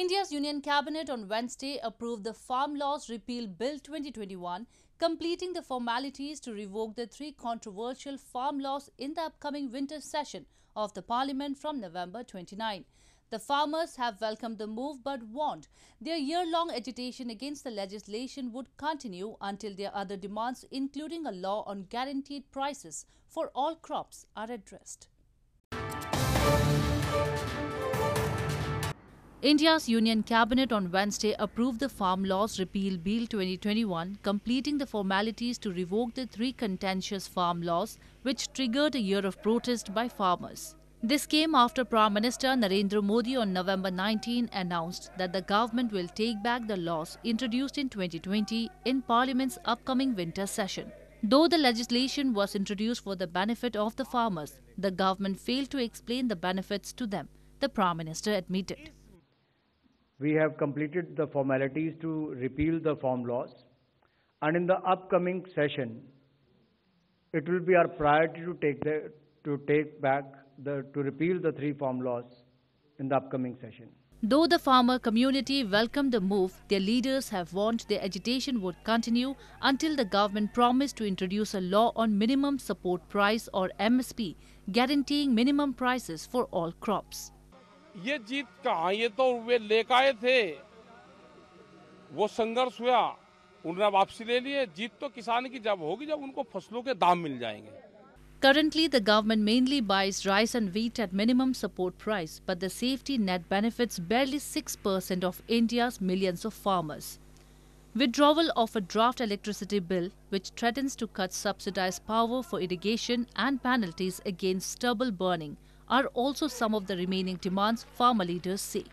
India's Union Cabinet on Wednesday approved the Farm Laws Repeal Bill 2021, completing the formalities to revoke the three controversial farm laws in the upcoming winter session of the Parliament from November 29. The farmers have welcomed the move but warned their year-long agitation against the legislation would continue until their other demands, including a law on guaranteed prices for all crops, are addressed. India's Union Cabinet on Wednesday approved the Farm Laws Repeal Bill 2021, completing the formalities to revoke the three contentious farm laws, which triggered a year of protest by farmers. This came after Prime Minister Narendra Modi on November 19 announced that the government will take back the laws introduced in 2020 in Parliament's upcoming winter session. Though the legislation was introduced for the benefit of the farmers, the government failed to explain the benefits to them, the Prime Minister admitted. We have completed the formalities to repeal the form laws, and in the upcoming session, it will be our priority to take, the, to take back the, to repeal the three form laws in the upcoming session. Though the farmer community welcomed the move, their leaders have warned their agitation would continue until the government promised to introduce a law on minimum support price or MSP, guaranteeing minimum prices for all crops. ये जीत कहा ये तो वे लेकर आए थे वो संघर्ष हुआ उन्होंने वापसी ले लिए जीत तो किसान की जब होगी जब उनको फसलों के दाम मिल जाएंगे Currently, the government mainly buys rice and wheat at minimum support price, but the safety net benefits barely 6% of India's millions of farmers. Withdrawal of a draft electricity bill, which threatens to cut subsidized power for irrigation and penalties against stubble burning, are also some of the remaining demands farmer leaders say.